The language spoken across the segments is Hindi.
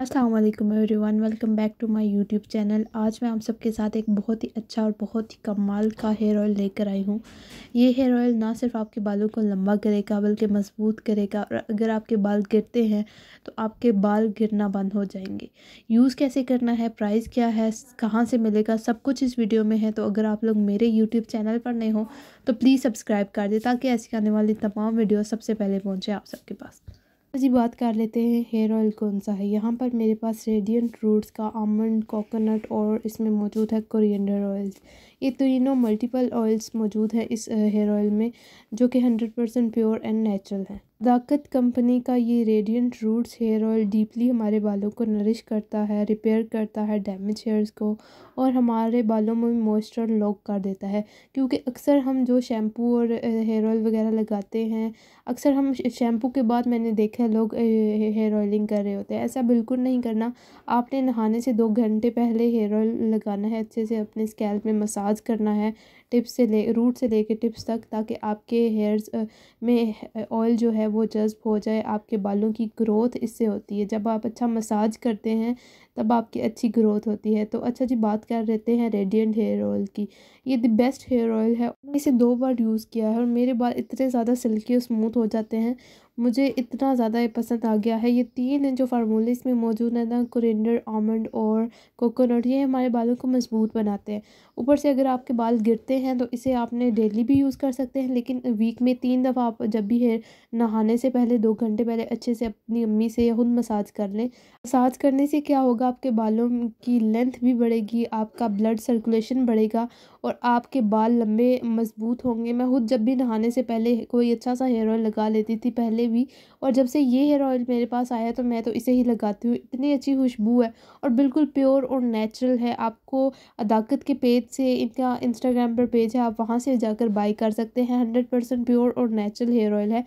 Aslam everyone welcome back to my YouTube channel आज मैं आप सबके साथ एक बहुत ही अच्छा और बहुत ही कमाल का हेयर ऑयल लेकर आई हूँ ये हेयर ऑयल ना सिर्फ आपके बालों को लंबा करेगा बल्कि मजबूत करेगा और अगर आपके बाल गिरते हैं तो आपके बाल गिरना बंद हो जाएंगे यूज़ कैसे करना है प्राइस क्या है कहाँ से मिलेगा सब कुछ इस वीडियो में है तो अगर आप लोग मेरे यूट्यूब चैनल पर नए हों तो प्लीज़ सब्सक्राइब कर दें ताकि ऐसी आने वाली तमाम वीडियो सबसे पहले पहुँचे आप सबके पास जी बात कर लेते हैं हेयर ऑयल कौन सा है यहाँ पर मेरे पास रेडियंट रूट्स का आमंड कोकोनट और इसमें मौजूद है कोरिएंडर ऑयल ये तीनों मल्टीपल ऑयल्स मौजूद हैं इस हेयर ऑयल में जो कि hundred percent pure and natural है दाकत कंपनी का ये radiant roots hair oil deeply हमारे बालों को नरिश करता है रिपेयर करता है डैमेज हेयर्स को और हमारे बालों में मॉइस्चर लॉक कर देता है क्योंकि अक्सर हम जो शैम्पू और हेयर ऑयल वगैरह लगाते हैं अक्सर हम शैम्पू के बाद मैंने देखा है लोग हेयर ऑयलिंग कर रहे होते हैं ऐसा बिल्कुल नहीं करना आपने नहाने से दो घंटे पहले हेयर ऑयल लगाना है अच्छे से अपने स्कैल्प में मसाज मसाज करना है टिप्स से ले रूट से लेके टिप्स तक ताकि आपके हेयर्स में ऑयल जो है वो जज्ब हो जाए आपके बालों की ग्रोथ इससे होती है जब आप अच्छा मसाज करते हैं तब आपकी अच्छी ग्रोथ होती है तो अच्छा जी बात कर रहते हैं रेडियंट हेयर ऑयल की ये द बेस्ट हेयर ऑयल है मैंने इसे दो बार यूज़ किया है और मेरे बाल इतने ज़्यादा सिल्की और स्मूथ हो जाते हैं मुझे इतना ज़्यादा पसंद आ गया है ये तीन जो फार्मूले इसमें मौजूद है ना कुरेंडर आमंड और कोकोनट ये हमारे बालों को मजबूत बनाते हैं ऊपर से अगर अगर आपके बाल गिरते हैं तो इसे आपने डेली भी यूज़ कर सकते हैं लेकिन वीक में तीन दफ़ा आप जब भी हेयर नहाने से पहले दो घंटे पहले अच्छे से अपनी अम्मी से या खुद मसाज कर लें मसाज करने से क्या होगा आपके बालों की लेंथ भी बढ़ेगी आपका ब्लड सर्कुलेशन बढ़ेगा और आपके बाल लंबे मजबूत होंगे मैं खुद जब भी नहाने से पहले कोई अच्छा सा हेयर ऑयल लगा लेती थी पहले भी और जब से ये हेयर ऑयल मेरे पास आया तो मैं तो इसे ही लगाती हूँ इतनी अच्छी खुशबू है और बिल्कुल प्योर और नेचुरल है आपको अदाकत के पेट से एक इंस्टाग्राम पर पेज है आप वहाँ से जाकर बाई कर सकते हैं हंड्रेड परसेंट प्योर और नेचुरल हेयर ऑयल है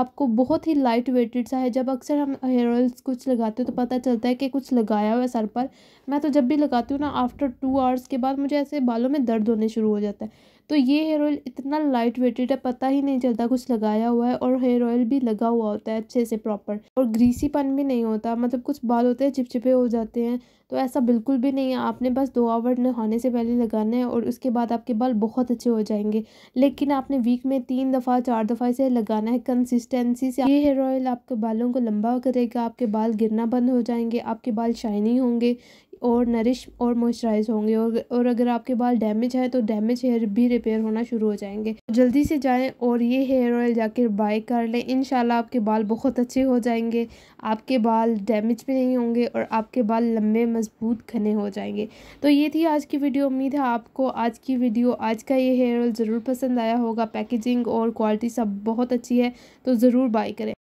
आपको बहुत ही लाइट वेटेड सा है जब अक्सर हम हेयर ऑयल्स कुछ लगाते हैं तो पता चलता है कि कुछ लगाया हुआ है सर पर मैं तो जब भी लगाती हूँ ना आफ्टर टू आवर्स के बाद मुझे ऐसे बालों में दर्द होने शुरू हो जाता है तो ये हेयर ऑयल इतना लाइट वेटेड है पता ही नहीं चलता कुछ लगाया हुआ है और हेयर ऑयल भी लगा हुआ होता है अच्छे से प्रॉपर और ग्रीसीपन भी नहीं होता मतलब कुछ बाल होते हैं चिपचिपे हो जाते हैं तो ऐसा बिल्कुल भी नहीं है आपने बस दो आवर नहाने से पहले लगाना है और उसके बाद आपके बाल बहुत अच्छे हो जाएंगे लेकिन आपने वीक में तीन दफ़ा चार दफ़ा इसे लगाना है कंसिस्टेंसी से ये हेयर ऑयल आपके बालों को लंबा करेगा आपके बाल गिरना बंद हो जाएंगे आपके बाल शाइनिंग होंगे और नरिश और मॉइस्चराइज होंगे और और अगर आपके बाल डैमेज है तो डैमेज हेयर भी रिपेयर होना शुरू हो जाएंगे जल्दी से जाएं और ये हेयर ऑयल जाकर बाय कर लें इन आपके बाल बहुत अच्छे हो जाएंगे आपके बाल डैमेज भी नहीं होंगे और आपके बाल लंबे मजबूत घने हो जाएंगे तो ये थी आज की वीडियो उम्मीद है आपको आज की वीडियो आज का ये हेयर ऑयल ज़रूर पसंद आया होगा पैकेजिंग और क्वालिटी सब बहुत अच्छी है तो ज़रूर बाई करें